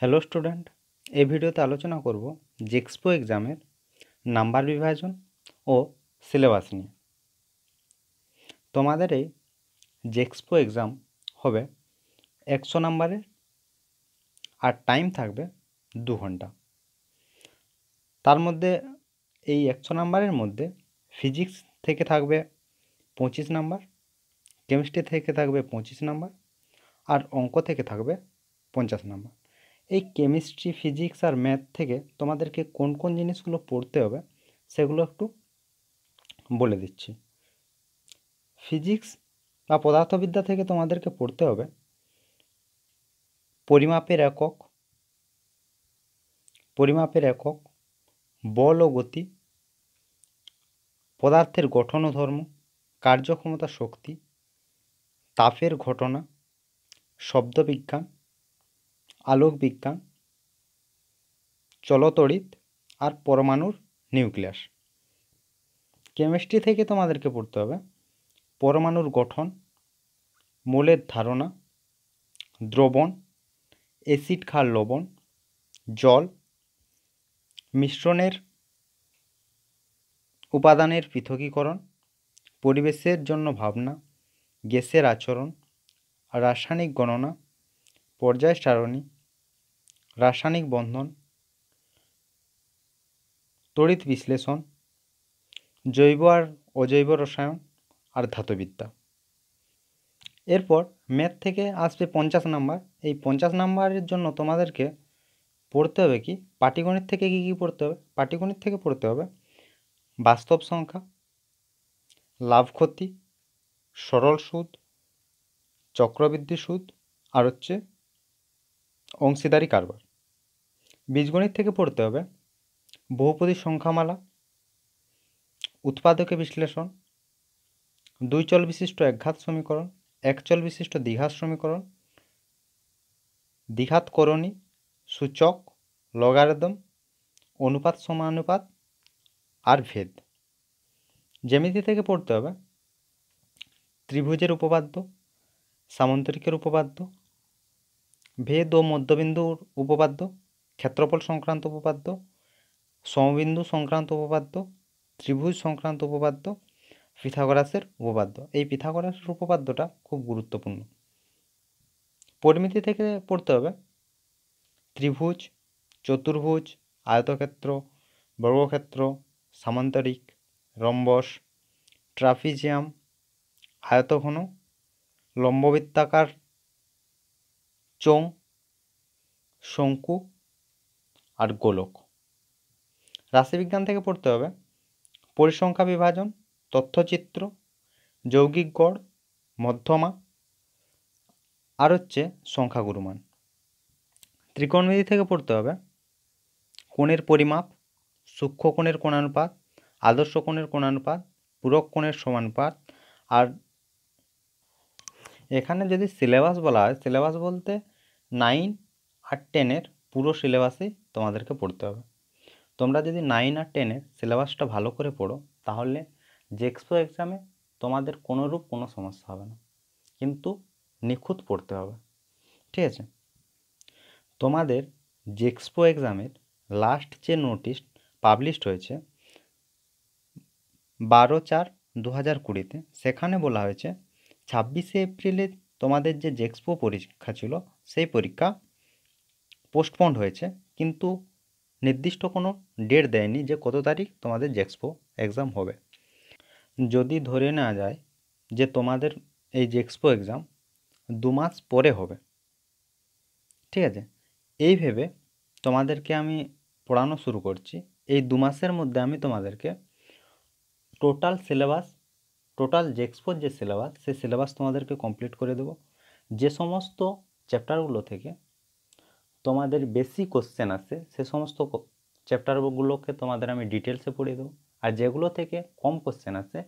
hello student এই ভিডিওতে আলোচনা করব জেক্সপো এক্সামের নাম্বার বিভাজন ও সিলেবাস নিয়ে তোমাদের এই জেক্সপো এক্সাম হবে একশো নাম্বারের আর টাইম থাকবে দু ঘন্টা তার মধ্যে এই একশো নাম্বারের মধ্যে ফিজিক্স থেকে থাকবে পঁচিশ নাম্বার কেমিস্ট্রি থেকে থাকবে পঁচিশ নাম্বার আর অঙ্ক থেকে থাকবে পঞ্চাশ নাম্বার এই কেমিস্ট্রি ফিজিক্স আর ম্যাথ থেকে তোমাদেরকে কোন কোন জিনিসগুলো পড়তে হবে সেগুলো একটু বলে দিচ্ছি ফিজিক্স বা পদার্থবিদ্যা থেকে তোমাদেরকে পড়তে হবে পরিমাপের একক পরিমাপের একক বল ও গতি পদার্থের গঠন ও ধর্ম কার্যক্ষমতা শক্তি তাপের ঘটনা শব্দবিজ্ঞান আলোক বিজ্ঞান চলতড়িৎ আর পরমাণুর নিউক্লিয়াস কেমিস্ট্রি থেকে তোমাদেরকে পড়তে হবে পরমাণুর গঠন মূলের ধারণা দ্রবণ অ্যাসিড খাল লবণ জল মিশ্রণের উপাদানের পৃথকীকরণ পরিবেশের জন্য ভাবনা গ্যাসের আচরণ রাসায়নিক গণনা পর্যায় সারণী রাসায়নিক বন্ধন তড়িৎ বিশ্লেষণ জৈব আর অজৈব রসায়ন আর ধাতুবিদ্যা এরপর ম্যাথ থেকে আসবে পঞ্চাশ নাম্বার এই পঞ্চাশ নাম্বারের জন্য তোমাদেরকে পড়তে হবে কি পাটিগণিত থেকে কী কী পড়তে হবে পাটিগণিত থেকে পড়তে হবে বাস্তব সংখ্যা লাভ ক্ষতি সরল সুদ চক্রবৃদ্ধি সুদ আর হচ্ছে অংশীদারি কারবার বীজগণিত থেকে পড়তে হবে বহুপদী সংখ্যামালা উৎপাদকে বিশ্লেষণ দুই চল বিশিষ্ট একঘাত সমীকরণ এক চল বিশিষ্ট দ্বিঘাত সমীকরণ করণী সূচক লগারেদম অনুপাত সমানুপাত আর ভেদ জ্যামিতি থেকে পড়তে হবে ত্রিভুজের উপপাদ্য সামন্তরিকের উপপাদ্য ভেদ ও মধ্যবিন্দুর উপপাদ্য ক্ষেত্রফল সংক্রান্ত উপপাদ্য সমবিন্দু সংক্রান্ত উপপাদ্য ত্রিভুজ সংক্রান্ত উপপাদ্য পিথাগোরাসের উপপাদ্য এই পিথাগোরাসের উপপাদ্যটা খুব গুরুত্বপূর্ণ পরিমিতি থেকে পড়তে হবে ত্রিভুজ চতুর্ভুজ আয়তক্ষেত্র বর্গক্ষেত্র সামান্তরিক রম্বস ট্রাফিজিয়াম আয়তঘন লম্ববৃত্তাকার চোং শঙ্কু আর গোলক রাশিবিজ্ঞান থেকে পড়তে হবে পরিসংখ্যা বিভাজন তথ্যচিত্র যৌগিক গড় মধ্যমা আর হচ্ছে সংখ্যাগুরুমান ত্রিকোণবিধি থেকে পড়তে হবে কোণের পরিমাপ সূক্ষ্ম কোণের কোণানুপাত আদর্শ কোণের কোণানুপাত পূরক কোণের সমানুপাত আর এখানে যদি সিলেবাস বলা হয় সিলেবাস বলতে নাইন আর টেনের পুরো সিলেবাসই তোমাদেরকে পড়তে হবে তোমরা যদি নাইন আর টেনের সিলেবাসটা ভালো করে পড়ো তাহলে জেক্সপো এক্সামে তোমাদের কোনোরূপ কোনো সমস্যা হবে না কিন্তু নিখুঁত পড়তে হবে ঠিক আছে তোমাদের জেক্সপো এক্সামের লাস্ট যে নোটিশ পাবলিশড হয়েছে বারো চার দু হাজার কুড়িতে সেখানে বলা হয়েছে ছাব্বিশে এপ্রিলে তোমাদের যে জেক্সপো পরীক্ষা ছিল সেই পরীক্ষা পোস্টপন্ড হয়েছে কিন্তু নির্দিষ্ট কোনো ডেট দেয়নি যে কত তারিখ তোমাদের জেক্সপো এক্সাম হবে যদি ধরে নেওয়া যায় যে তোমাদের এই জেক্সপো এক্সাম দু মাস পরে হবে ঠিক আছে এই ভেবে তোমাদেরকে আমি পড়ানো শুরু করছি এই দু মাসের মধ্যে আমি তোমাদেরকে টোটাল সিলেবাস টোটাল জেক্সপোর যে সিলেবাস সেই সিলেবাস তোমাদেরকে কমপ্লিট করে দেব যে সমস্ত চ্যাপ্টারগুলো থেকে তোমাদের বেশি কোশ্চেন আছে সে সমস্ত চ্যাপ্টারগুলোকে তোমাদের আমি ডিটেলসে পড়িয়ে দেবো আর যেগুলো থেকে কম কোশ্চেন আছে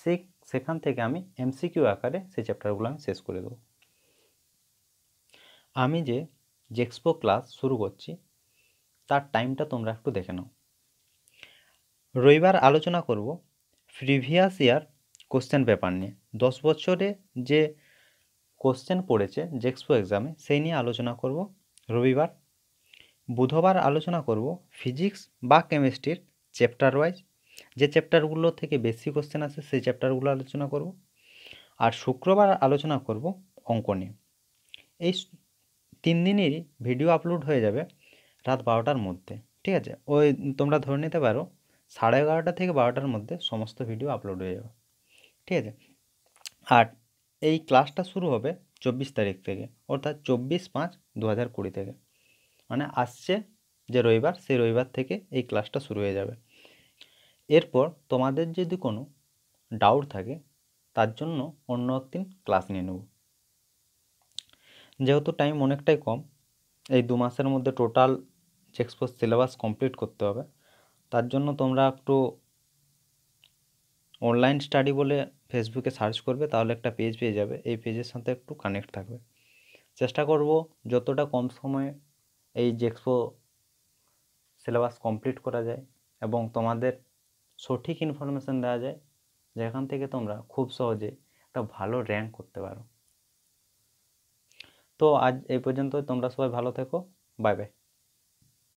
সে সেখান থেকে আমি এমসিকিউ আকারে সেই চ্যাপ্টারগুলো আমি শেষ করে দেবো আমি যে জেক্সপো ক্লাস শুরু করছি তার টাইমটা তোমরা একটু দেখে নাও রবিবার আলোচনা করব প্রিভিয়াস ইয়ার কোশ্চেন পেপার নিয়ে দশ বছরে যে কোশ্চেন পড়েছে জেক্সপো এক্সামে সেই নিয়ে আলোচনা করব রবিবার বুধবার আলোচনা করব ফিজিক্স বা কেমিস্ট্রির চ্যাপ্টার ওয়াইজ যে চ্যাপ্টারগুলো থেকে বেশি কোশ্চেন আছে সেই চ্যাপ্টারগুলো আলোচনা করব আর শুক্রবার আলোচনা করব অঙ্ক নিয়ে এই তিন দিনেরই ভিডিও আপলোড হয়ে যাবে রাত বারোটার মধ্যে ঠিক আছে ওই তোমরা ধরে নিতে পারো সাড়ে এগারোটা থেকে বারোটার মধ্যে সমস্ত ভিডিও আপলোড হয়ে যাবে ঠিক আছে আর এই ক্লাসটা শুরু হবে চব্বিশ তারিখ থেকে অর্থাৎ চব্বিশ পাঁচ দু হাজার কুড়ি থেকে মানে আসছে যে রবিবার সেই রবিবার থেকে এই ক্লাসটা শুরু হয়ে যাবে এরপর তোমাদের যদি কোনো ডাউট থাকে তার জন্য অন্য একদিন ক্লাস নিয়ে নেব যেহেতু টাইম অনেকটাই কম এই দু মাসের মধ্যে টোটাল চেক্সপোস সিলেবাস কমপ্লিট করতে হবে তার জন্য তোমরা একটু অনলাইন স্টাডি বলে ফেসবুকে সার্চ করবে তাহলে একটা পেজ পেয়ে যাবে এই পেজের সাথে একটু কানেক্ট থাকবে চেষ্টা করব যতটা কম সময়ে এই জেক্সপো সিলেবাস কমপ্লিট করা যায় এবং তোমাদের সঠিক ইনফরমেশান দেওয়া যায় যেখান থেকে তোমরা খুব সহজে একটা ভালো র্যাঙ্ক করতে পারো তো আজ এই পর্যন্ত তোমরা সবাই ভালো থেকো বাই বাই